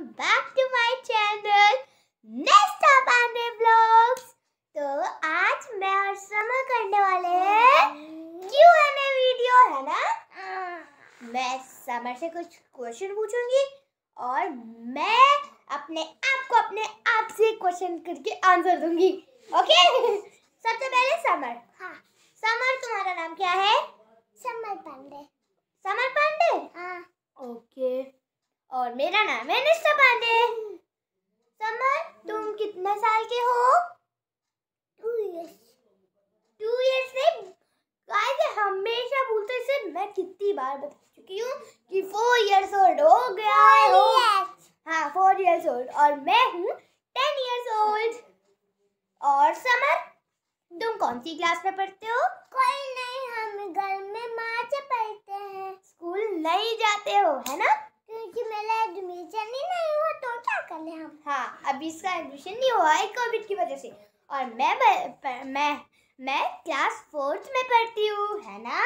Welcome back to my channel नेस्टा Pandey vlogs तो आज मैं और समा करने वाले हैं क्यों एन वीडियो है ना हाँ। मैं समा से कुछ क्वेश्चन पूछूंगी और मैं अपने आप को अपने आप से क्वेश्चन करके आंसर दूंगी ओके सबसे पहले समर हाँ समर तुम्हारा नाम क्या है समर पांडे और मेरा नाम है निष्ठा पांडे समर तुम कितने साल के हो टू इयर्स टू इयर्स से गाइस हमेशा मैं कितनी बार बता चुकी हूँ कि फोर इयर्स ओल्ड हो गया हाँ फोर इयर्स ओल्ड और मैं हूँ टेन इयर्स ओल्ड और समर तुम कौन सी क्लास में पढ़ते हो कोई नहीं हम घर में पढ़ते हैं स्कूल नहीं जाते हो है ना क्योंकि मेरा एडमिशन ही नहीं हुआ तो क्या कर ले हम हाँ अभी इसका एडमिशन नहीं हुआ है कोविड की वजह से और मैं ब, प, मैं मैं क्लास फोर्थ में पढ़ती हूँ है ना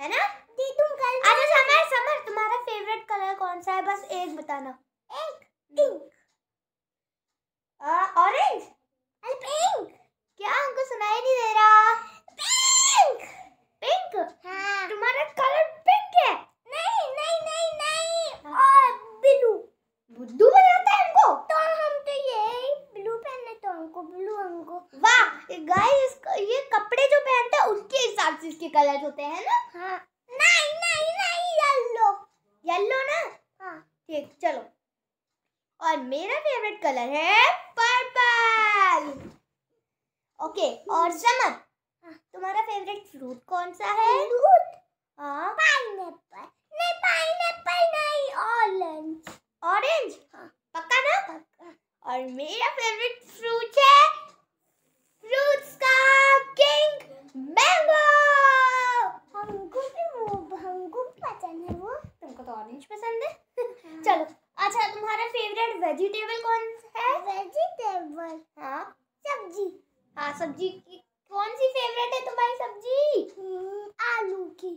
है ना जी तुम कल अरे अच्छा, समर समर तुम्हारा फेवरेट कलर कौन सा है बस एक बताना एक पिंक हम्म। ऑरेंज अरे पिंक क्या हमको सुनाई नहीं दे रहा बॉक्सेस के कलर होते हैं ना हाँ नहीं नहीं नहीं येलो येलो ना हाँ ठीक चलो और मेरा फेवरेट कलर है पर्पल ओके और समर हाँ। तुम्हारा फेवरेट फ्रूट कौन सा है फ्रूट हाँ पाइनएप्पल नहीं पाइनएप्पल नहीं ऑरेंज ऑरेंज हाँ पक्का ना पक्का और मेरा फेवरेट फ्रूट वेजिटेबल कौन है वेजिटेबल हाँ सब्जी हाँ सब्जी की कौन सी फेवरेट है तुम्हारी सब्जी हम्म, आलू की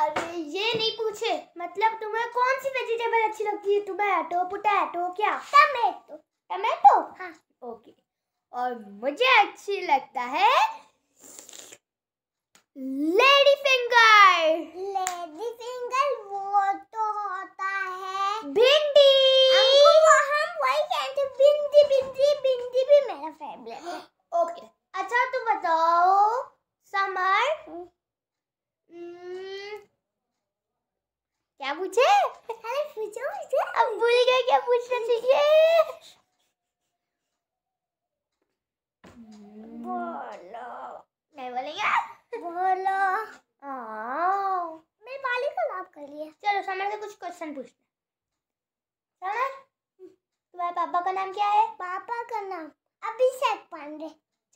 अरे ये नहीं पूछे मतलब तुम्हें कौन सी वेजिटेबल अच्छी लगती है तुम्हें टोमेटो पोटैटो क्या टमेटो टमेटो हाँ ओके और मुझे अच्छी लगता है लेडी फिंगर पूछे अरे पूछो पूछो अब भूल गए क्या पूछना चाहिए बोलो नहीं बोलेगा बोलो मैं बाली को लाभ कर लिया चलो समर से कुछ क्वेश्चन पूछना समर तुम्हारे पापा का नाम क्या है पापा का नाम अभिषेक पांडे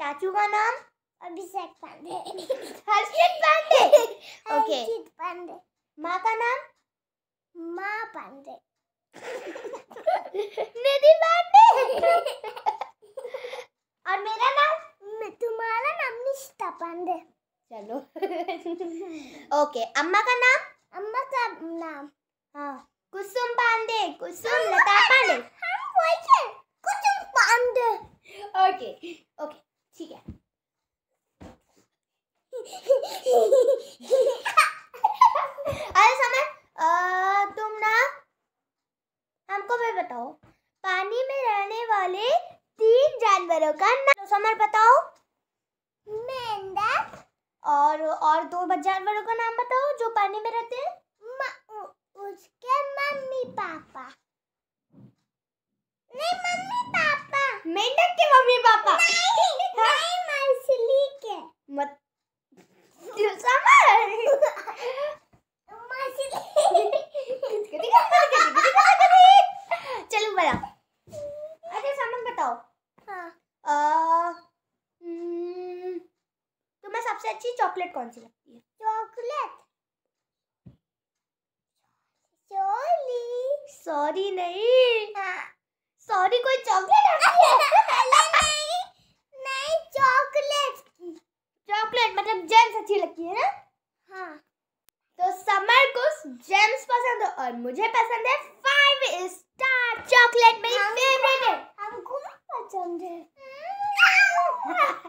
चाचू का नाम अभिषेक पांडे हर्षित पांडे ओके हर्षित पांडे माँ का नाम माँ पांडे निधि पांडे और मेरा नाम तुम्हारा नाम निष्ठा पांडे चलो ओके अम्मा का नाम अम्मा का नाम हाँ कुसुम पांडे कुसुम और दो जानवरों का नाम बताओ जो पानी में रहते हैं उसके मम्मी पापा नहीं मम्मी पापा मेंढक के मम्मी पापा नहीं, नहीं मछली के मत सबसे अच्छी चॉकलेट कौन सी लगती है चॉकलेट सॉरी सॉरी नहीं हाँ। सॉरी कोई चॉकलेट आती है नहीं नहीं चॉकलेट चॉकलेट मतलब जेम्स अच्छी लगती है ना हाँ तो समर को जेम्स पसंद है और मुझे पसंद है फाइव स्टार चॉकलेट मेरी फेवरेट है हमको पसंद है हाँ।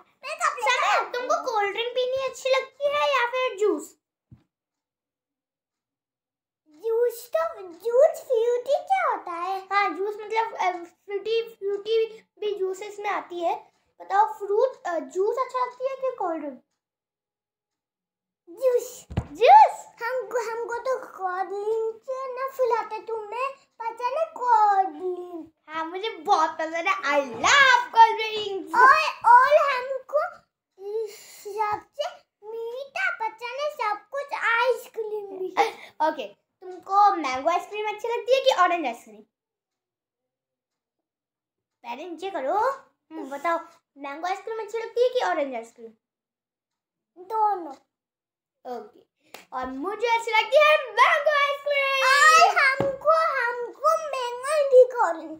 अच्छी लगती है या फिर जूस जूस तो जूस फ्रूटी क्या होता है हाँ जूस मतलब फ्रूटी फ्रूटी भी जूसेस में आती है बताओ फ्रूट जूस अच्छा लगती है कि कोल्ड ड्रिंक जूस जूस हम हमको तो कोल्ड ड्रिंक ना फुलाते तुमने पता नहीं कोल्ड ड्रिंक हाँ मुझे बहुत पसंद है आई लव कोल्ड ड्रिंक ओए और ओके तुमको मैंगो आइसक्रीम अच्छी लगती है कि ऑरेंज आइसक्रीम पहले नीचे करो हम्म, बताओ मैंगो आइसक्रीम अच्छी लगती है कि ऑरेंज आइसक्रीम दोनों ओके और मुझे अच्छी लगती है मैंगो आइसक्रीम और हमको हमको मैंगो भी ऑरेंज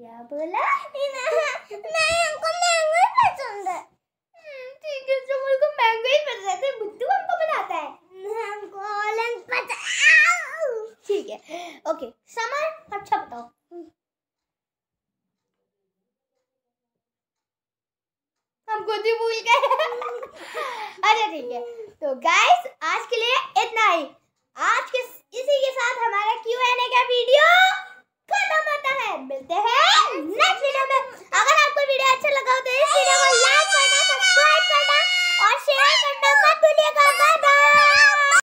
क्या बोला नहीं नहीं हमको मैंगो ही पसंद है हम्म, ठीक है तो मुझको मैंगो ही पसंद है बुद्धू हमको आता है हमको ऑरेंज पता ठीक है ओके समर अच्छा बताओ हम खुद ही भूल गए अरे अच्छा, ठीक है तो गाइस आज के लिए इतना ही आज के इसी के साथ हम